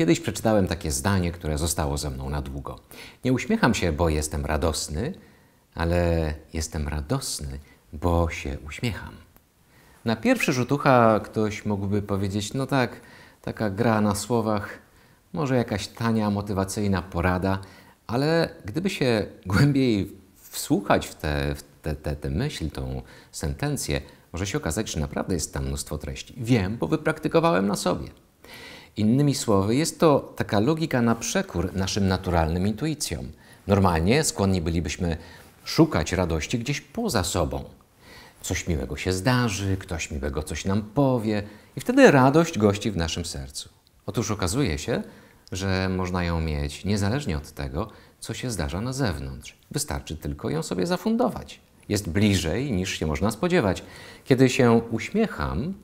Kiedyś przeczytałem takie zdanie, które zostało ze mną na długo. Nie uśmiecham się, bo jestem radosny, ale jestem radosny, bo się uśmiecham. Na pierwszy rzut ucha ktoś mógłby powiedzieć: No tak, taka gra na słowach, może jakaś tania, motywacyjna porada, ale gdyby się głębiej wsłuchać w tę te, te, te, myśl, tą sentencję, może się okazać, że naprawdę jest tam mnóstwo treści. Wiem, bo wypraktykowałem na sobie. Innymi słowy, jest to taka logika na przekór naszym naturalnym intuicjom. Normalnie skłonni bylibyśmy szukać radości gdzieś poza sobą. Coś miłego się zdarzy, ktoś miłego coś nam powie, i wtedy radość gości w naszym sercu. Otóż okazuje się, że można ją mieć niezależnie od tego, co się zdarza na zewnątrz. Wystarczy tylko ją sobie zafundować. Jest bliżej niż się można spodziewać. Kiedy się uśmiecham,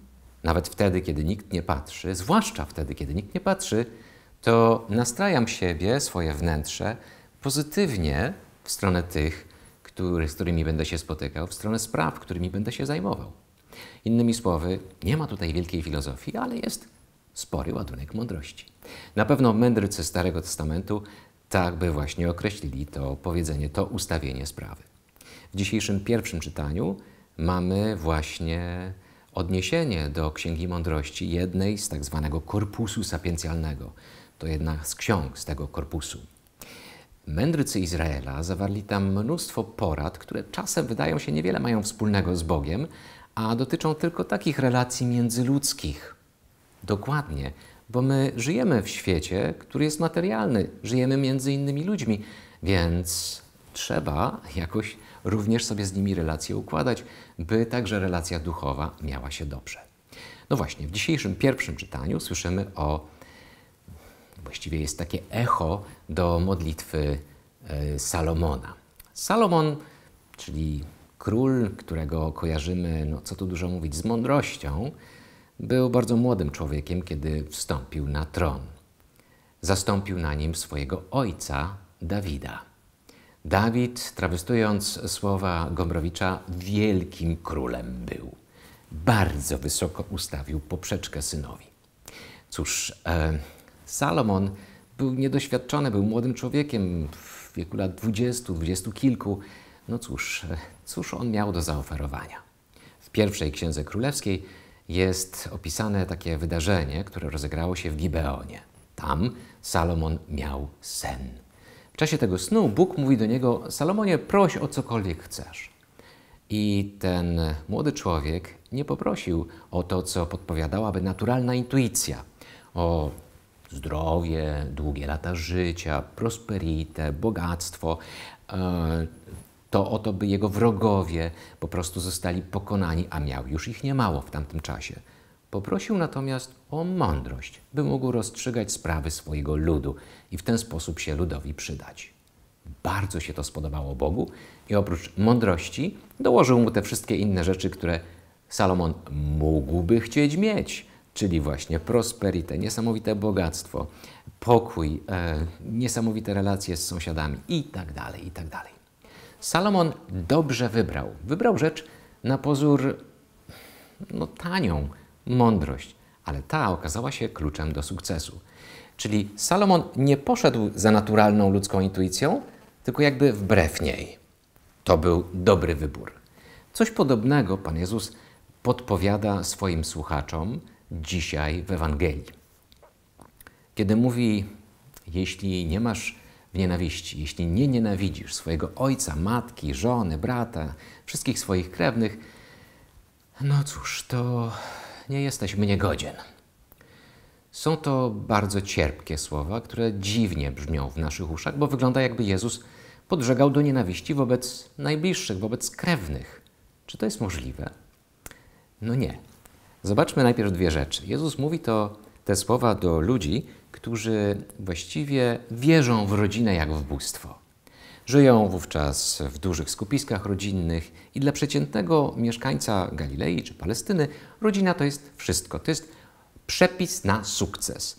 nawet wtedy, kiedy nikt nie patrzy, zwłaszcza wtedy, kiedy nikt nie patrzy, to nastrajam siebie, swoje wnętrze pozytywnie w stronę tych, który, z którymi będę się spotykał, w stronę spraw, którymi będę się zajmował. Innymi słowy, nie ma tutaj wielkiej filozofii, ale jest spory ładunek mądrości. Na pewno mędrcy Starego Testamentu tak by właśnie określili to powiedzenie, to ustawienie sprawy. W dzisiejszym pierwszym czytaniu mamy właśnie Odniesienie do Księgi Mądrości, jednej z tak zwanego korpusu sapiencjalnego, to jedna z ksiąg z tego korpusu. Mędrcy Izraela zawarli tam mnóstwo porad, które czasem wydają się niewiele mają wspólnego z Bogiem, a dotyczą tylko takich relacji międzyludzkich. Dokładnie, bo my żyjemy w świecie, który jest materialny, żyjemy między innymi ludźmi, więc trzeba jakoś również sobie z nimi relacje układać, by także relacja duchowa miała się dobrze. No właśnie, w dzisiejszym pierwszym czytaniu słyszymy o właściwie jest takie echo do modlitwy e, Salomona. Salomon, czyli król, którego kojarzymy, no co tu dużo mówić, z mądrością, był bardzo młodym człowiekiem, kiedy wstąpił na tron. Zastąpił na nim swojego ojca Dawida. Dawid, trawestując słowa Gombrowicza, wielkim królem był. Bardzo wysoko ustawił poprzeczkę synowi. Cóż, e, Salomon był niedoświadczony, był młodym człowiekiem w wieku lat dwudziestu, dwudziestu kilku. No cóż, e, cóż on miał do zaoferowania? W pierwszej księdze królewskiej jest opisane takie wydarzenie, które rozegrało się w Gibeonie. Tam Salomon miał sen w czasie tego snu Bóg mówi do niego: Salomonie, proś o cokolwiek chcesz. I ten młody człowiek nie poprosił o to, co podpowiadałaby naturalna intuicja: o zdrowie, długie lata życia, prosperitę, bogactwo. E, to o to, by jego wrogowie po prostu zostali pokonani, a miał już ich niemało w tamtym czasie. Poprosił natomiast o mądrość, by mógł rozstrzygać sprawy swojego ludu i w ten sposób się ludowi przydać. Bardzo się to spodobało Bogu i oprócz mądrości dołożył mu te wszystkie inne rzeczy, które Salomon mógłby chcieć mieć, czyli właśnie prosperitę, niesamowite bogactwo, pokój, e, niesamowite relacje z sąsiadami itd., tak tak dalej. Salomon dobrze wybrał. Wybrał rzecz na pozór no, tanią, mądrość, ale ta okazała się kluczem do sukcesu. Czyli Salomon nie poszedł za naturalną ludzką intuicją, tylko jakby wbrew niej. To był dobry wybór. Coś podobnego Pan Jezus podpowiada swoim słuchaczom dzisiaj w Ewangelii. Kiedy mówi: Jeśli nie masz w nienawiści, jeśli nie nienawidzisz swojego ojca, matki, żony, brata, wszystkich swoich krewnych, no cóż, to nie jesteś mnie godzien. Są to bardzo cierpkie słowa, które dziwnie brzmią w naszych uszach, bo wygląda jakby Jezus podżegał do nienawiści wobec najbliższych, wobec krewnych. Czy to jest możliwe? No nie. Zobaczmy najpierw dwie rzeczy. Jezus mówi to te słowa do ludzi, którzy właściwie wierzą w rodzinę jak w bóstwo. Żyją wówczas w dużych skupiskach rodzinnych i dla przeciętnego mieszkańca Galilei czy Palestyny rodzina to jest wszystko. To jest przepis na sukces.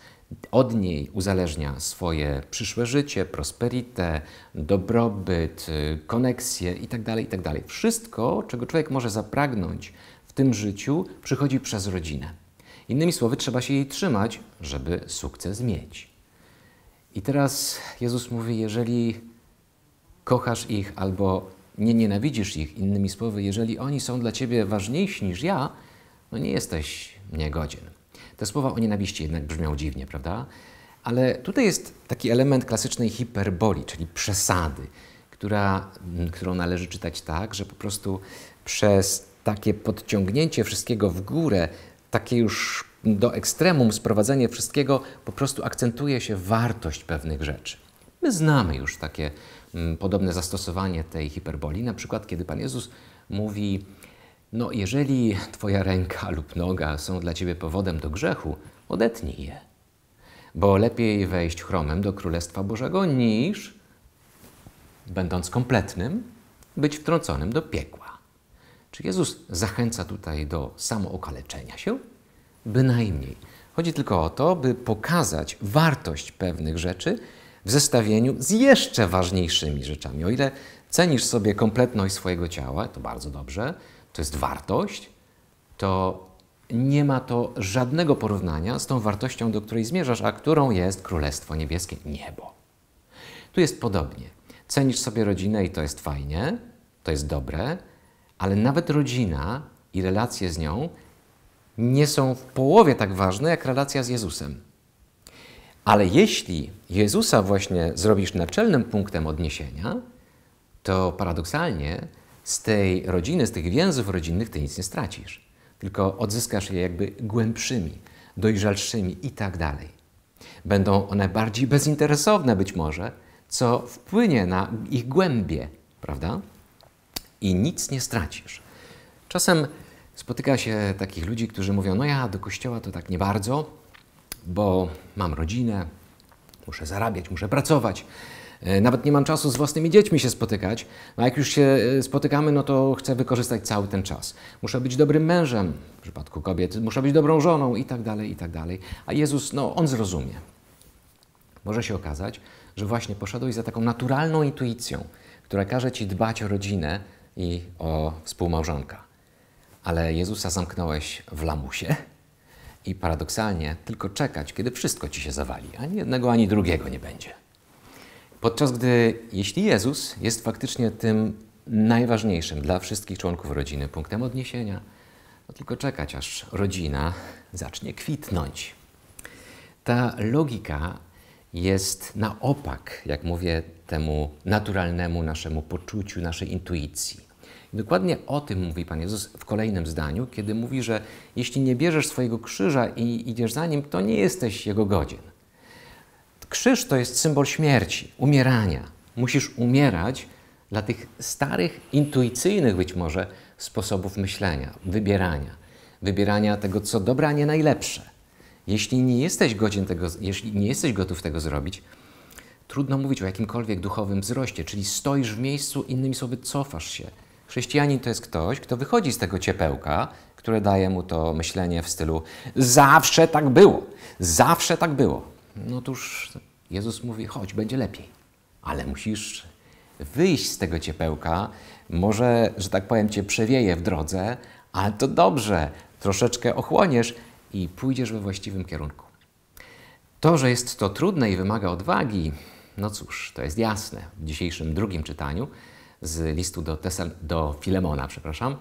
Od niej uzależnia swoje przyszłe życie, prosperitę, dobrobyt, koneksje itd., tak itd. Tak wszystko, czego człowiek może zapragnąć w tym życiu, przychodzi przez rodzinę. Innymi słowy, trzeba się jej trzymać, żeby sukces mieć. I teraz Jezus mówi, jeżeli kochasz ich albo nie nienawidzisz ich, innymi słowy, jeżeli oni są dla ciebie ważniejsi niż ja, no nie jesteś mnie godzien. Te słowa o nienawiści jednak brzmią dziwnie, prawda? Ale tutaj jest taki element klasycznej hiperboli, czyli przesady, która, mm, którą należy czytać tak, że po prostu przez takie podciągnięcie wszystkiego w górę, takie już do ekstremum sprowadzenie wszystkiego, po prostu akcentuje się wartość pewnych rzeczy. My znamy już takie Mm, podobne zastosowanie tej hiperboli, na przykład kiedy Pan Jezus mówi, no jeżeli Twoja ręka lub noga są dla Ciebie powodem do grzechu, odetnij je, bo lepiej wejść chromem do Królestwa Bożego niż, będąc kompletnym, być wtrąconym do piekła. Czy Jezus zachęca tutaj do samookaleczenia się? Bynajmniej. Chodzi tylko o to, by pokazać wartość pewnych rzeczy, w zestawieniu z jeszcze ważniejszymi rzeczami. O ile cenisz sobie kompletność swojego ciała, to bardzo dobrze, to jest wartość, to nie ma to żadnego porównania z tą wartością, do której zmierzasz, a którą jest Królestwo Niebieskie, niebo. Tu jest podobnie. Cenisz sobie rodzinę i to jest fajnie, to jest dobre, ale nawet rodzina i relacje z nią nie są w połowie tak ważne jak relacja z Jezusem. Ale jeśli Jezusa właśnie zrobisz naczelnym punktem odniesienia, to paradoksalnie z tej rodziny, z tych więzów rodzinnych ty nic nie stracisz, tylko odzyskasz je jakby głębszymi, dojrzalszymi i tak dalej. Będą one bardziej bezinteresowne być może, co wpłynie na ich głębie, prawda? I nic nie stracisz. Czasem spotyka się takich ludzi, którzy mówią: No ja do kościoła to tak nie bardzo, bo mam rodzinę, muszę zarabiać, muszę pracować. E, nawet nie mam czasu z własnymi dziećmi się spotykać, no a jak już się e, spotykamy, no to chcę wykorzystać cały ten czas. Muszę być dobrym mężem, w przypadku kobiet, muszę być dobrą żoną i tak dalej, i tak dalej. A Jezus, no On zrozumie. Może się okazać, że właśnie poszedłeś za taką naturalną intuicją, która każe Ci dbać o rodzinę i o współmałżonka. Ale Jezusa zamknąłeś w lamusie, i paradoksalnie tylko czekać, kiedy wszystko ci się zawali, ani jednego, ani drugiego nie będzie. Podczas gdy, jeśli Jezus jest faktycznie tym najważniejszym dla wszystkich członków rodziny punktem odniesienia, no tylko czekać, aż rodzina zacznie kwitnąć. Ta logika jest na opak, jak mówię, temu naturalnemu naszemu poczuciu, naszej intuicji. I dokładnie o tym mówi Pan Jezus w kolejnym zdaniu, kiedy mówi, że jeśli nie bierzesz swojego krzyża i idziesz za nim, to nie jesteś jego godzien. Krzyż to jest symbol śmierci, umierania. Musisz umierać dla tych starych, intuicyjnych być może sposobów myślenia, wybierania. Wybierania tego, co dobre, a nie najlepsze. Jeśli nie jesteś godzien tego, jeśli nie jesteś gotów tego zrobić, trudno mówić o jakimkolwiek duchowym wzroście, czyli stoisz w miejscu, innymi słowy cofasz się Chrześcijanin to jest ktoś, kto wychodzi z tego ciepełka, które daje mu to myślenie w stylu zawsze tak było, zawsze tak było. No tuż Jezus mówi, chodź, będzie lepiej, ale musisz wyjść z tego ciepełka. Może, że tak powiem, cię przewieje w drodze, ale to dobrze, troszeczkę ochłoniesz i pójdziesz we właściwym kierunku. To, że jest to trudne i wymaga odwagi, no cóż, to jest jasne w dzisiejszym drugim czytaniu, z listu do, do Filemona, przepraszam,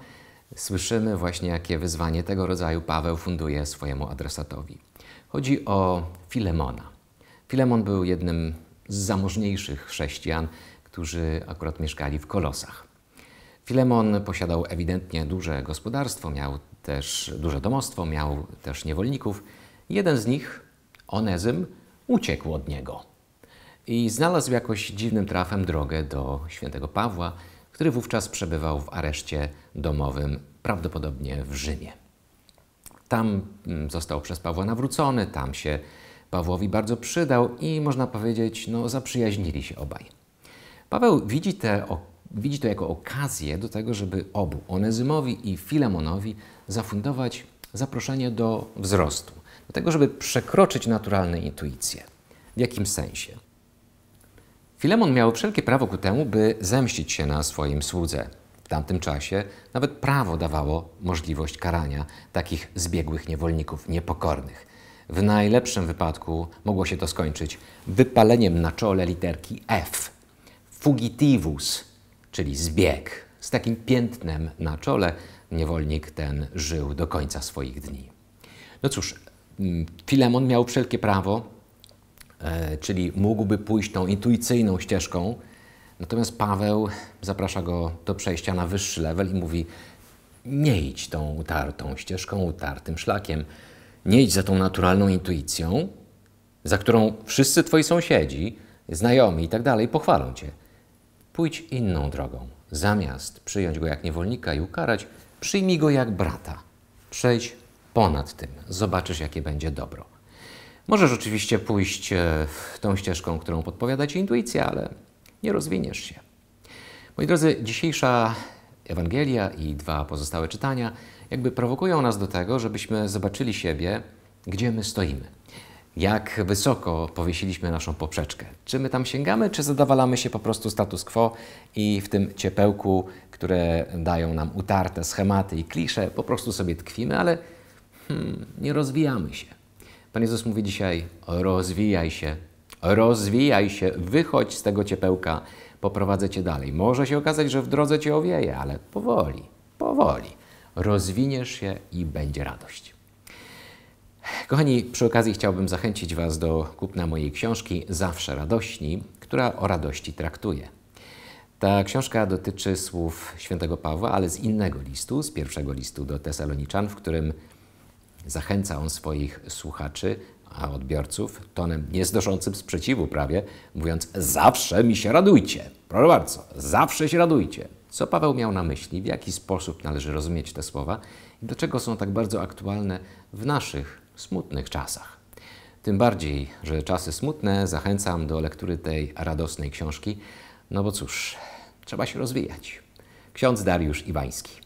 słyszymy właśnie, jakie wyzwanie tego rodzaju Paweł funduje swojemu adresatowi. Chodzi o Filemona. Filemon był jednym z zamożniejszych chrześcijan, którzy akurat mieszkali w Kolosach. Filemon posiadał ewidentnie duże gospodarstwo, miał też duże domostwo, miał też niewolników. Jeden z nich, Onezym, uciekł od niego i znalazł jakoś dziwnym trafem drogę do świętego Pawła, który wówczas przebywał w areszcie domowym, prawdopodobnie w Rzymie. Tam mm, został przez Pawła nawrócony, tam się Pawłowi bardzo przydał i można powiedzieć, no zaprzyjaźnili się obaj. Paweł widzi, te, o, widzi to jako okazję do tego, żeby obu, Onezymowi i Filemonowi, zafundować zaproszenie do wzrostu, do tego, żeby przekroczyć naturalne intuicje. W jakim sensie? Filemon miał wszelkie prawo ku temu, by zemścić się na swoim słudze. W tamtym czasie nawet prawo dawało możliwość karania takich zbiegłych niewolników niepokornych. W najlepszym wypadku mogło się to skończyć wypaleniem na czole literki F. Fugitivus, czyli zbieg. Z takim piętnem na czole niewolnik ten żył do końca swoich dni. No cóż, mm, Filemon miał wszelkie prawo E, czyli mógłby pójść tą intuicyjną ścieżką. Natomiast Paweł zaprasza go do przejścia na wyższy level i mówi: Nie idź tą utartą ścieżką, utartym szlakiem, nie idź za tą naturalną intuicją, za którą wszyscy twoi sąsiedzi, znajomi i tak dalej pochwalą cię. Pójdź inną drogą. Zamiast przyjąć go jak niewolnika i ukarać, przyjmij go jak brata. Przejdź ponad tym, zobaczysz, jakie będzie dobro. Możesz oczywiście pójść e, tą ścieżką, którą podpowiada Ci intuicja, ale nie rozwiniesz się. Moi drodzy, dzisiejsza Ewangelia i dwa pozostałe czytania jakby prowokują nas do tego, żebyśmy zobaczyli siebie, gdzie my stoimy. Jak wysoko powiesiliśmy naszą poprzeczkę? Czy my tam sięgamy, czy zadawalamy się po prostu status quo i w tym ciepełku, które dają nam utarte schematy i klisze, po prostu sobie tkwimy, ale hmm, nie rozwijamy się. Pan Jezus mówi dzisiaj: rozwijaj się, rozwijaj się, wychodź z tego ciepełka, poprowadzę cię dalej. Może się okazać, że w drodze cię owieje, ale powoli, powoli. Rozwiniesz się i będzie radość. Kochani, przy okazji chciałbym zachęcić Was do kupna mojej książki Zawsze Radośni, która o radości traktuje. Ta książka dotyczy słów świętego Pawła, ale z innego listu, z pierwszego listu do Tesaloniczan, w którym Zachęca on swoich słuchaczy, a odbiorców, tonem niezdoszącym sprzeciwu prawie, mówiąc zawsze mi się radujcie. Proszę bardzo, zawsze się radujcie. Co Paweł miał na myśli, w jaki sposób należy rozumieć te słowa i dlaczego są tak bardzo aktualne w naszych smutnych czasach. Tym bardziej, że czasy smutne zachęcam do lektury tej radosnej książki, no bo cóż, trzeba się rozwijać. Ksiądz Dariusz Iwański.